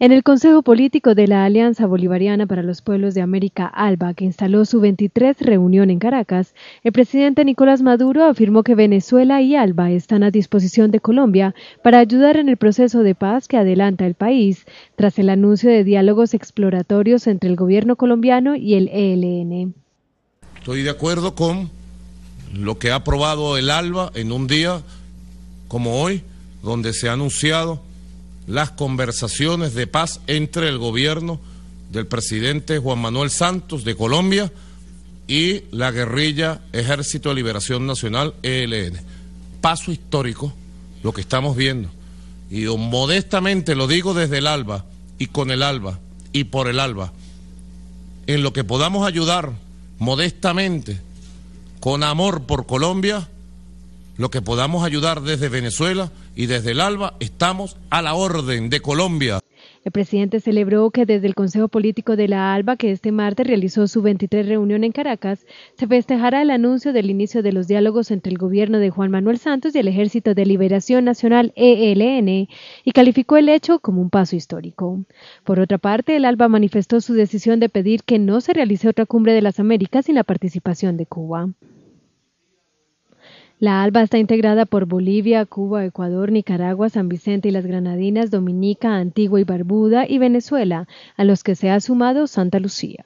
En el Consejo Político de la Alianza Bolivariana para los Pueblos de América, ALBA, que instaló su 23 reunión en Caracas, el presidente Nicolás Maduro afirmó que Venezuela y ALBA están a disposición de Colombia para ayudar en el proceso de paz que adelanta el país, tras el anuncio de diálogos exploratorios entre el gobierno colombiano y el ELN. Estoy de acuerdo con lo que ha aprobado el ALBA en un día como hoy, donde se ha anunciado las conversaciones de paz entre el gobierno del presidente Juan Manuel Santos de Colombia y la guerrilla Ejército de Liberación Nacional, ELN. Paso histórico, lo que estamos viendo. Y modestamente lo digo desde el alba y con el alba y por el alba. En lo que podamos ayudar modestamente, con amor por Colombia, lo que podamos ayudar desde Venezuela, y desde el alba estamos a la orden de Colombia. El presidente celebró que desde el Consejo Político de la ALBA, que este martes realizó su 23 reunión en Caracas, se festejará el anuncio del inicio de los diálogos entre el gobierno de Juan Manuel Santos y el Ejército de Liberación Nacional ELN y calificó el hecho como un paso histórico. Por otra parte, el ALBA manifestó su decisión de pedir que no se realice otra cumbre de las Américas sin la participación de Cuba. La ALBA está integrada por Bolivia, Cuba, Ecuador, Nicaragua, San Vicente y las Granadinas, Dominica, Antigua y Barbuda y Venezuela, a los que se ha sumado Santa Lucía.